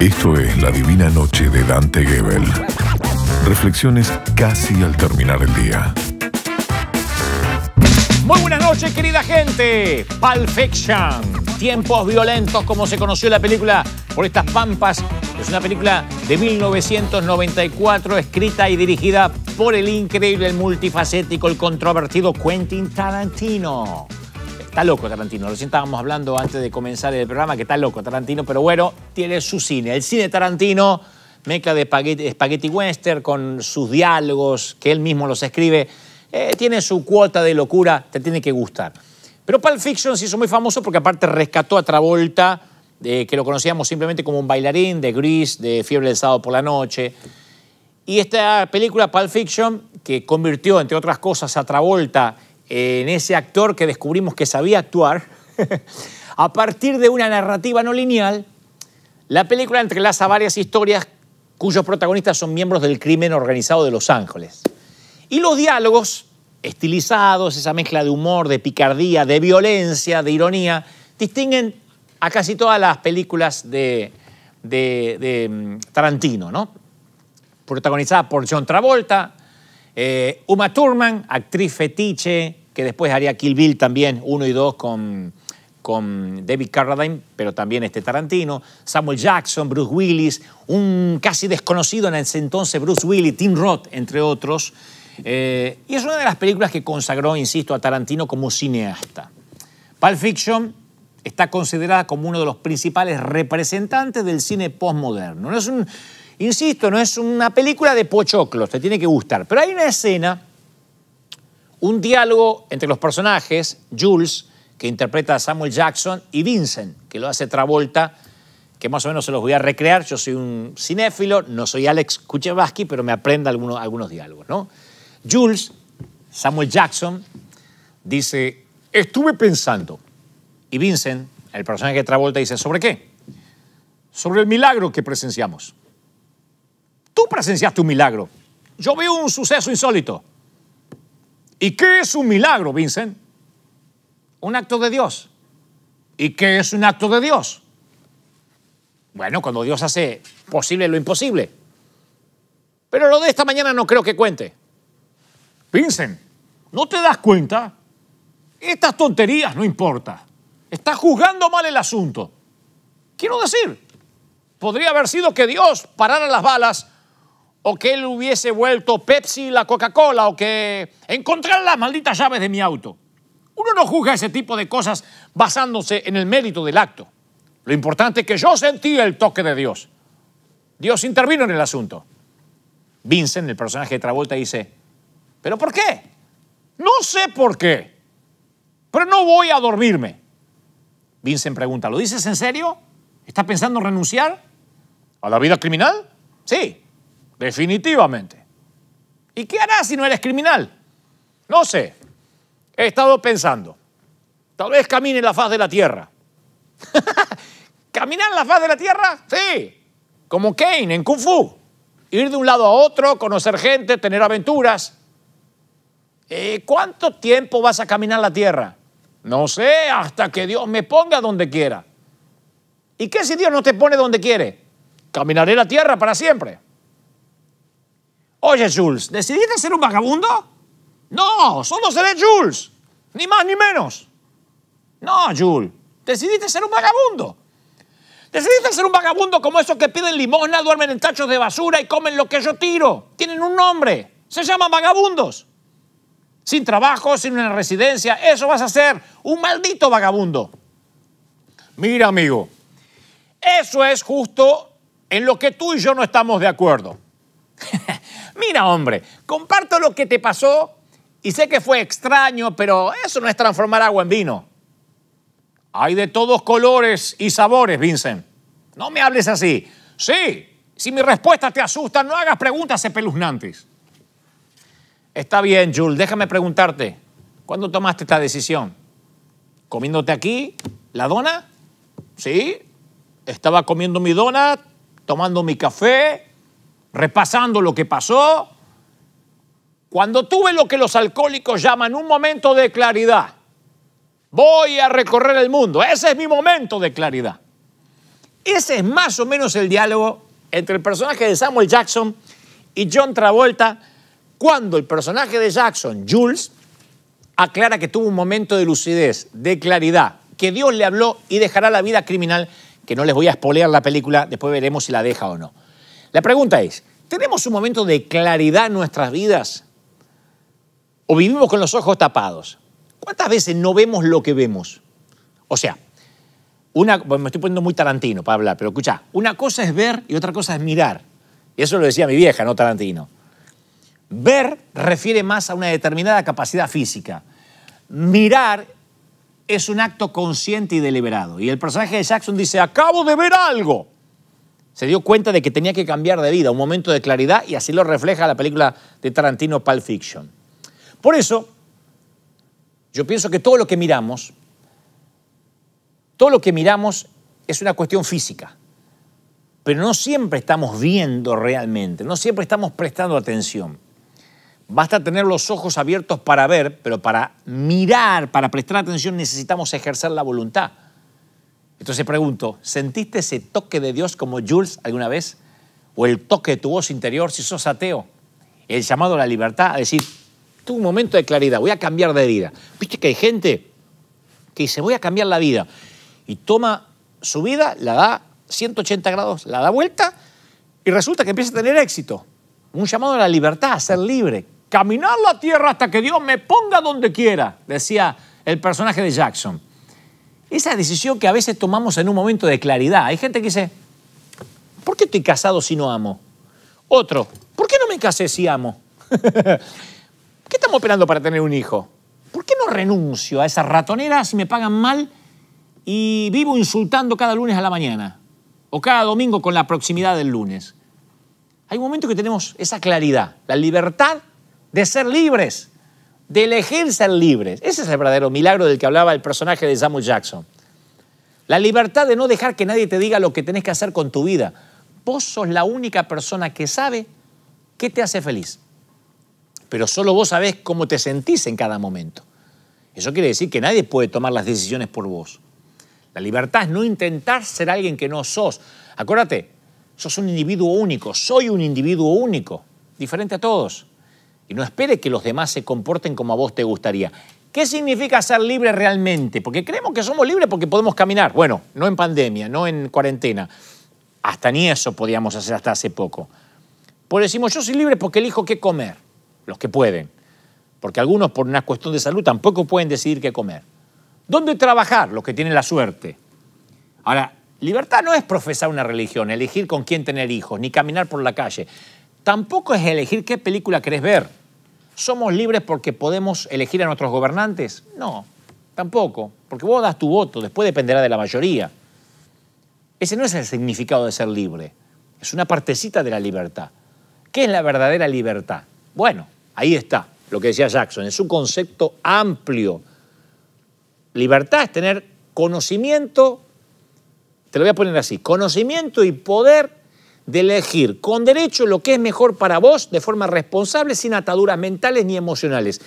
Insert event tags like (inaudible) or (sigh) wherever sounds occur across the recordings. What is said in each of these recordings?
Esto es La Divina Noche de Dante Gebel. Reflexiones casi al terminar el día. Muy buenas noches, querida gente. Pulp Fiction. Tiempos violentos, como se conoció la película por estas pampas. Es una película de 1994, escrita y dirigida por el increíble, el multifacético, el controvertido Quentin Tarantino. Está loco Tarantino. Recién estábamos hablando antes de comenzar el programa que está loco Tarantino, pero bueno, tiene su cine. El cine Tarantino, mezcla de spaghetti, western con sus diálogos, que él mismo los escribe. Eh, tiene su cuota de locura, te tiene que gustar. Pero Pulp Fiction se hizo muy famoso porque aparte rescató a Travolta, eh, que lo conocíamos simplemente como un bailarín de Gris, de Fiebre del Sábado por la Noche. Y esta película, Pulp Fiction, que convirtió, entre otras cosas, a Travolta en ese actor que descubrimos que sabía actuar, (laughs) a partir de una narrativa no lineal, la película entrelaza varias historias cuyos protagonistas son miembros del crimen organizado de Los Ángeles. Y los diálogos estilizados, esa mezcla de humor, de picardía, de violencia, de ironía, distinguen a casi todas las películas de, mm, Tarantino, ¿no? Protagonizada por John Travolta, eh, Uma Thurman, actriz fetiche, que después haría Kill Bill también, uno y dos con, con David Carradine, pero también este Tarantino, Samuel Jackson, Bruce Willis, un casi desconocido en ese entonces Bruce Willis, Tim Roth, entre otros. Eh, y es una de las películas que consagró, insisto, a Tarantino como cineasta. Pulp Fiction está considerada como uno de los principales representantes del cine postmoderno. No es un Insisto, no es una película de pochoclos, te tiene que gustar. Pero hay una escena, un diálogo entre los personajes, Jules, que interpreta a Samuel Jackson, y Vincent, que lo hace Travolta, que más o menos se los voy a recrear. Yo soy un cinéfilo, no soy Alex Kuchevaski, pero me aprenda algunos, algunos diálogos. ¿no? Jules, Samuel Jackson, dice, estuve pensando. Y Vincent, el personaje de Travolta, dice, ¿sobre qué? Sobre el milagro que presenciamos. Tú presenciaste un milagro. Yo vi un suceso insólito. ¿Y qué es un milagro, Vincent? Un acto de Dios. ¿Y qué es un acto de Dios? Bueno, cuando Dios hace posible lo imposible. Pero lo de esta mañana no creo que cuente. Vincent, ¿no te das cuenta? Estas tonterías no importa. Estás juzgando mal el asunto. Quiero decir, podría haber sido que Dios parara las balas o que él hubiese vuelto Pepsi la Coca-Cola o que encontrar las malditas llaves de mi auto. Uno no juzga ese tipo de cosas basándose en el mérito del acto. Lo importante es que yo sentí el toque de Dios. Dios intervino en el asunto. Vincent, el personaje de Travolta, dice, ¿pero por qué? No sé por qué, pero no voy a dormirme. Vincent pregunta, ¿lo dices en serio? ¿Estás pensando en renunciar? ¿A la vida criminal? Sí. Definitivamente. ¿Y qué harás si no eres criminal? No sé. He estado pensando. Tal vez camine en la faz de la tierra. (laughs) ¿Caminar en la faz de la tierra? Sí. Como Kane en Kung Fu. Ir de un lado a otro, conocer gente, tener aventuras. Eh, ¿Cuánto tiempo vas a caminar la tierra? No sé, hasta que Dios me ponga donde quiera. ¿Y qué si Dios no te pone donde quiere? Caminaré la tierra para siempre. Oye, Jules, ¿decidiste ser un vagabundo? No, somos el Jules. Ni más ni menos. No, Jules, decidiste ser un vagabundo. Decidiste ser un vagabundo como esos que piden limosna, duermen en tachos de basura y comen lo que yo tiro. Tienen un nombre. Se llaman vagabundos. Sin trabajo, sin una residencia, eso vas a ser un maldito vagabundo. Mira, amigo, eso es justo en lo que tú y yo no estamos de acuerdo. Mira, hombre, comparto lo que te pasó y sé que fue extraño, pero eso no es transformar agua en vino. Hay de todos colores y sabores, Vincent. No me hables así. Sí, si mi respuesta te asusta, no hagas preguntas espeluznantes. Está bien, Jules, déjame preguntarte, ¿cuándo tomaste esta decisión? ¿Comiéndote aquí la dona? Sí, estaba comiendo mi dona, tomando mi café, repasando lo que pasó, cuando tuve lo que los alcohólicos llaman un momento de claridad, voy a recorrer el mundo, ese es mi momento de claridad. Ese es más o menos el diálogo entre el personaje de Samuel Jackson y John Travolta cuando el personaje de Jackson, Jules, aclara que tuvo un momento de lucidez, de claridad, que Dios le habló y dejará la vida criminal, que no les voy a espolear la película, después veremos si la deja o no. La pregunta es, ¿tenemos un momento de claridad en nuestras vidas? ¿O vivimos con los ojos tapados? ¿Cuántas veces no vemos lo que vemos? O sea, una, me estoy poniendo muy tarantino para hablar, pero escucha, una cosa es ver y otra cosa es mirar. Y eso lo decía mi vieja, no tarantino. Ver refiere más a una determinada capacidad física. Mirar es un acto consciente y deliberado. Y el personaje de Jackson dice, acabo de ver algo se dio cuenta de que tenía que cambiar de vida, un momento de claridad, y así lo refleja la película de Tarantino, Pulp Fiction. Por eso, yo pienso que todo lo que miramos, todo lo que miramos es una cuestión física, pero no siempre estamos viendo realmente, no siempre estamos prestando atención. Basta tener los ojos abiertos para ver, pero para mirar, para prestar atención necesitamos ejercer la voluntad. Entonces pregunto, ¿sentiste ese toque de Dios como Jules alguna vez? ¿O el toque de tu voz interior si sos ateo? El llamado a la libertad, a decir, tengo un momento de claridad, voy a cambiar de vida. Viste que hay gente que dice, voy a cambiar la vida. Y toma su vida, la da 180 grados, la da vuelta y resulta que empieza a tener éxito. Un llamado a la libertad, a ser libre. Caminar la tierra hasta que Dios me ponga donde quiera, decía el personaje de Jackson. Esa decisión que a veces tomamos en un momento de claridad. Hay gente que dice, ¿por qué estoy casado si no amo? Otro, ¿por qué no me casé si amo? (laughs) ¿Qué estamos esperando para tener un hijo? ¿Por qué no renuncio a esas ratoneras si me pagan mal y vivo insultando cada lunes a la mañana? O cada domingo con la proximidad del lunes. Hay un momento que tenemos esa claridad, la libertad de ser libres de elegir ser libres. Ese es el verdadero milagro del que hablaba el personaje de Samuel Jackson. La libertad de no dejar que nadie te diga lo que tenés que hacer con tu vida. Vos sos la única persona que sabe qué te hace feliz. Pero solo vos sabés cómo te sentís en cada momento. Eso quiere decir que nadie puede tomar las decisiones por vos. La libertad es no intentar ser alguien que no sos. Acuérdate, sos un individuo único, soy un individuo único, diferente a todos y no espere que los demás se comporten como a vos te gustaría. ¿Qué significa ser libre realmente? Porque creemos que somos libres porque podemos caminar. Bueno, no en pandemia, no en cuarentena. Hasta ni eso podíamos hacer hasta hace poco. Pues decimos, yo soy libre porque elijo qué comer, los que pueden. Porque algunos por una cuestión de salud tampoco pueden decidir qué comer. ¿Dónde trabajar? Los que tienen la suerte. Ahora, libertad no es profesar una religión, elegir con quién tener hijos, ni caminar por la calle. Tampoco es elegir qué película querés ver ¿Somos libres porque podemos elegir a nuestros gobernantes? No, tampoco, porque vos das tu voto, después dependerá de la mayoría. Ese no es el significado de ser libre, es una partecita de la libertad. ¿Qué es la verdadera libertad? Bueno, ahí está lo que decía Jackson, es un concepto amplio. Libertad es tener conocimiento, te lo voy a poner así, conocimiento y poder de elegir con derecho lo que es mejor para vos de forma responsable, sin ataduras mentales ni emocionales.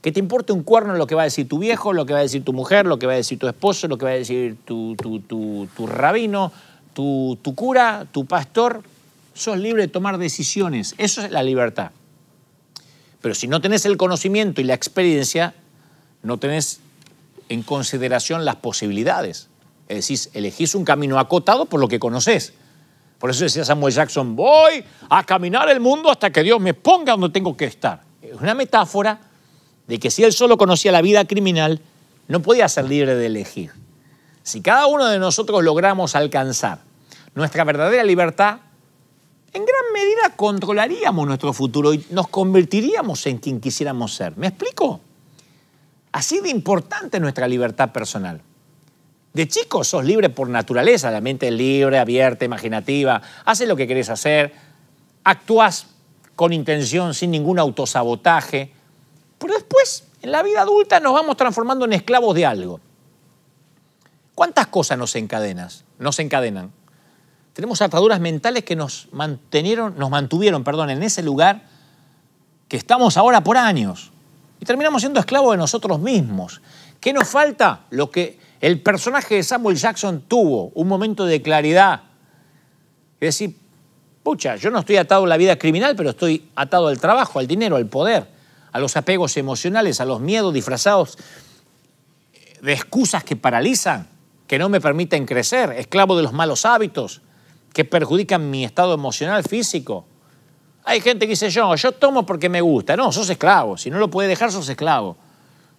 Que te importe un cuerno lo que va a decir tu viejo, lo que va a decir tu mujer, lo que va a decir tu esposo, lo que va a decir tu, tu, rabino, tu, tu cura, tu pastor. Sos libre de tomar decisiones. Eso es la libertad. Pero si no tenés el conocimiento y la experiencia, no tenés en consideración las posibilidades. Es decir, elegís un camino acotado por lo que conoces. Por eso decía Samuel Jackson, voy a caminar el mundo hasta que Dios me ponga donde tengo que estar. Es una metáfora de que si él solo conocía la vida criminal, no podía ser libre de elegir. Si cada uno de nosotros logramos alcanzar nuestra verdadera libertad, en gran medida controlaríamos nuestro futuro y nos convertiríamos en quien quisiéramos ser. ¿Me explico? Así de importante nuestra libertad personal. De chico sos libre por naturaleza, la mente es libre, abierta, imaginativa, haces lo que querés hacer, actúas con intención, sin ningún autosabotaje, pero después en la vida adulta nos vamos transformando en esclavos de algo. ¿Cuántas cosas nos encadenas? Nos encadenan. Tenemos ataduras mentales que nos nos mantuvieron, perdón, en ese lugar que estamos ahora por años. Y terminamos siendo esclavos de nosotros mismos. ¿Qué nos falta? Lo que el personaje de Samuel Jackson tuvo un momento de claridad. Es decir, pucha, yo no estoy atado a la vida criminal, pero estoy atado al trabajo, al dinero, al poder, a los apegos emocionales, a los miedos disfrazados de excusas que paralizan, que no me permiten crecer, esclavo de los malos hábitos, que perjudican mi estado emocional, físico. Hay gente que dice, yo, yo tomo porque me gusta. No, sos esclavo. Si no lo puedes dejar, sos esclavo.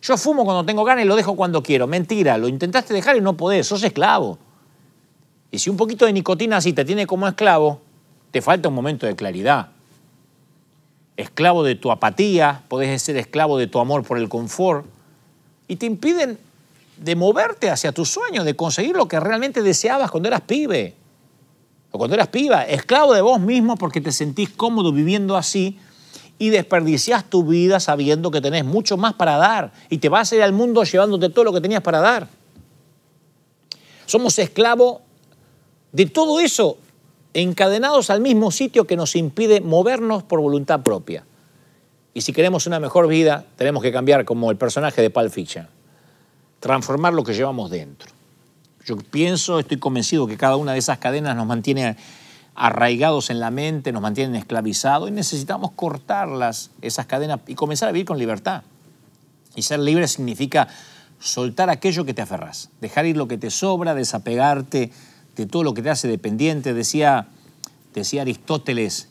Yo fumo cuando tengo ganas y lo dejo cuando quiero. Mentira, lo intentaste dejar y no podés, sos esclavo. Y si un poquito de nicotina así te tiene como esclavo, te falta un momento de claridad. Esclavo de tu apatía, podés ser esclavo de tu amor por el confort. Y te impiden de moverte hacia tus sueños, de conseguir lo que realmente deseabas cuando eras pibe. O cuando eras piba, esclavo de vos mismo porque te sentís cómodo viviendo así y desperdicias tu vida sabiendo que tenés mucho más para dar y te vas a ir al mundo llevándote todo lo que tenías para dar. Somos esclavos de todo eso, encadenados al mismo sitio que nos impide movernos por voluntad propia. Y si queremos una mejor vida, tenemos que cambiar como el personaje de Pulp Fiction, transformar lo que llevamos dentro. Yo pienso, estoy convencido que cada una de esas cadenas nos mantiene arraigados en la mente, nos mantienen esclavizados y necesitamos cortarlas, esas cadenas, y comenzar a vivir con libertad. Y ser libre significa soltar aquello que te aferras, dejar ir lo que te sobra, desapegarte de todo lo que te hace dependiente. Decía, decía Aristóteles,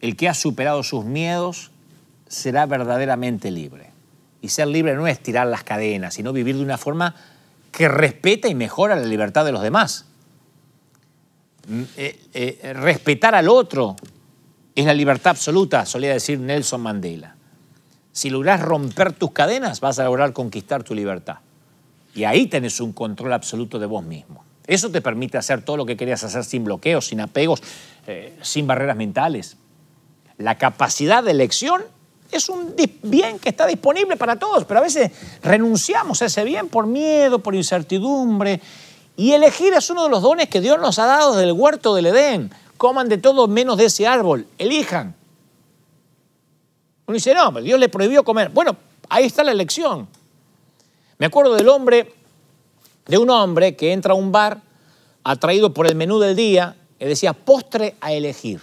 el que ha superado sus miedos será verdaderamente libre. Y ser libre no es tirar las cadenas, sino vivir de una forma que respeta y mejora la libertad de los demás. Eh, eh, respetar al otro es la libertad absoluta, solía decir Nelson Mandela. Si lográs romper tus cadenas, vas a lograr conquistar tu libertad. Y ahí tenés un control absoluto de vos mismo. Eso te permite hacer todo lo que querías hacer sin bloqueos, sin apegos, eh, sin barreras mentales. La capacidad de elección es un bien que está disponible para todos, pero a veces renunciamos a ese bien por miedo, por incertidumbre, y elegir es uno de los dones que Dios nos ha dado del huerto del Edén. Coman de todo menos de ese árbol. Elijan. Uno dice, no, Dios le prohibió comer. Bueno, ahí está la elección. Me acuerdo del hombre, de un hombre que entra a un bar atraído por el menú del día y decía postre a elegir.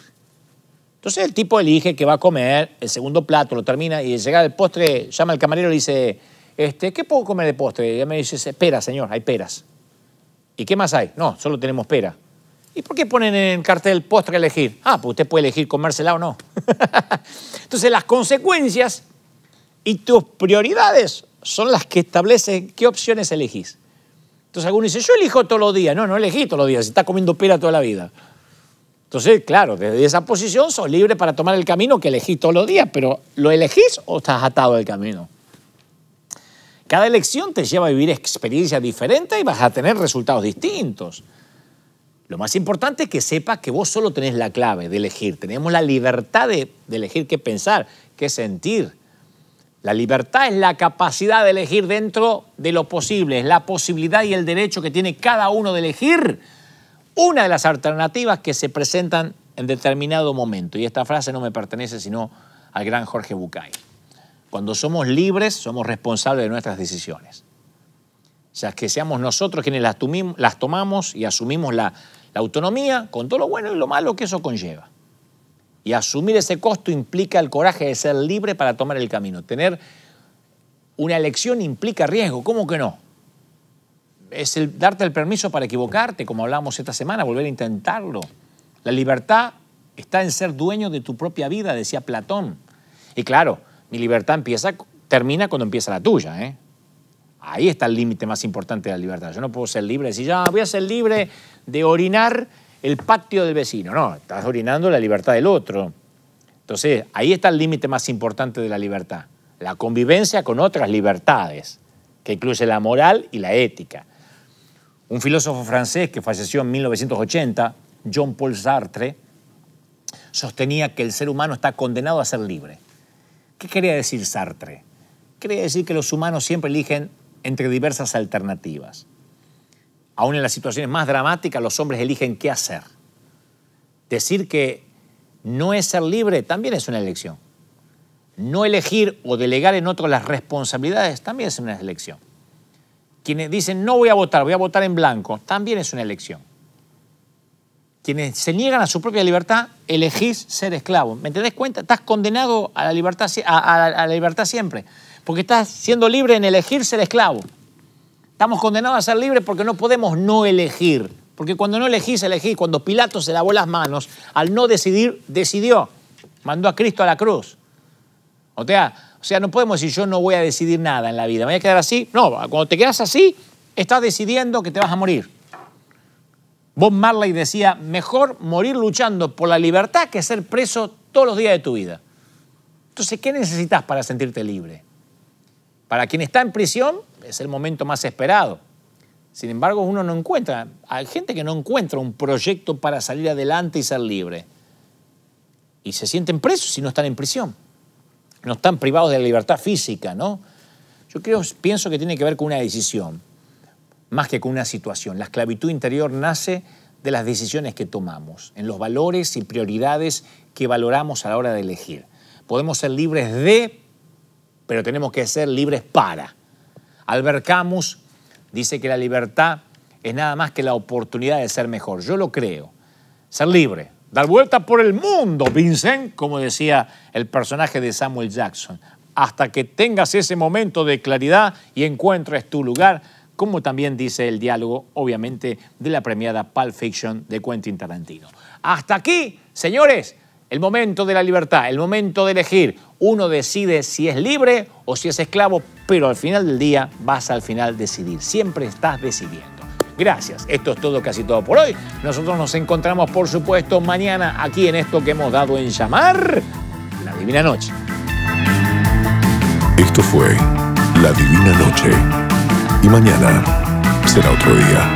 Entonces el tipo elige que va a comer, el segundo plato lo termina y llega el postre, llama al camarero y le dice, este, ¿qué puedo comer de postre? Y él me dice, espera señor, hay peras. ¿Y qué más hay? No, solo tenemos pera. ¿Y por qué ponen en el cartel postre elegir? Ah, pues usted puede elegir comérsela o no. (laughs) Entonces las consecuencias y tus prioridades son las que establecen qué opciones elegís. Entonces alguno dice, yo elijo todos los días. No, no elegí todos los días, si está comiendo pera toda la vida. Entonces, claro, desde esa posición sos libre para tomar el camino que elegís todos los días, pero ¿lo elegís o estás atado al camino? Cada elección te lleva a vivir experiencias diferentes y vas a tener resultados distintos. Lo más importante es que sepas que vos solo tenés la clave de elegir. Tenemos la libertad de, elegir qué pensar, qué sentir. La libertad es la capacidad de elegir dentro de lo posible, es la posibilidad y el derecho que tiene cada uno de elegir una de las alternativas que se presentan en determinado momento. Y esta frase no me pertenece sino al gran Jorge Bucay. Cuando somos libres, somos responsables de nuestras decisiones. O sea, que seamos nosotros quienes las, tomamos y asumimos la, autonomía con todo lo bueno y lo malo que eso conlleva. Y asumir ese costo implica el coraje de ser libre para tomar el camino. Tener una elección implica riesgo, ¿cómo que no? Es el, darte el permiso para equivocarte, como hablábamos esta semana, volver a intentarlo. La libertad está en ser dueño de tu propia vida, decía Platón. Y claro, mi libertad empieza, termina cuando empieza la tuya. ¿eh? Ahí está el límite más importante de la libertad. Yo no puedo ser libre de decir, ya ah, voy a ser libre de orinar el patio del vecino. No, estás orinando la libertad del otro. Entonces, ahí está el límite más importante de la libertad. La convivencia con otras libertades, que incluye la moral y la ética. Un filósofo francés que falleció en 1980, jean Paul Sartre, sostenía que el ser humano está condenado a ser libre. ¿Qué quería decir Sartre? Quería decir que los humanos siempre eligen entre diversas alternativas. Aún en las situaciones más dramáticas, los hombres eligen qué hacer. Decir que no es ser libre también es una elección. No elegir o delegar en otros las responsabilidades también es una elección. Quienes dicen no voy a votar, voy a votar en blanco, también es una elección quienes se niegan a su propia libertad, elegís ser esclavo. ¿Me te cuenta? Estás condenado a la libertad, a, la libertad siempre, porque estás siendo libre en elegir ser esclavo. Estamos condenados a ser libres porque no podemos no elegir. Porque cuando no elegís, elegís. Cuando Pilato se lavó las manos, al no decidir, decidió. Mandó a Cristo a la cruz. O sea, o sea, no podemos decir yo no voy a decidir nada en la vida. ¿Me voy a quedar así? No, cuando te quedas así, estás decidiendo que te vas a morir. Bob Marley decía, mejor morir luchando por la libertad que ser preso todos los días de tu vida. Entonces, ¿qué necesitas para sentirte libre? Para quien está en prisión es el momento más esperado. Sin embargo, uno no encuentra, hay gente que no encuentra un proyecto para salir adelante y ser libre. Y se sienten presos si no están en prisión. No están privados de la libertad física, ¿no? Yo creo, pienso que tiene que ver con una decisión más que con una situación. La esclavitud interior nace de las decisiones que tomamos, en los valores y prioridades que valoramos a la hora de elegir. Podemos ser libres de, pero tenemos que ser libres para. Albert Camus dice que la libertad es nada más que la oportunidad de ser mejor. Yo lo creo. Ser libre, dar vuelta por el mundo, Vincent, como decía el personaje de Samuel Jackson, hasta que tengas ese momento de claridad y encuentres tu lugar como también dice el diálogo, obviamente, de la premiada Pulp Fiction de Quentin Tarantino. Hasta aquí, señores, el momento de la libertad, el momento de elegir. Uno decide si es libre o si es esclavo, pero al final del día vas al final decidir. Siempre estás decidiendo. Gracias. Esto es todo, casi todo por hoy. Nosotros nos encontramos, por supuesto, mañana aquí en esto que hemos dado en llamar La Divina Noche. Esto fue La Divina Noche y mañana será otro día.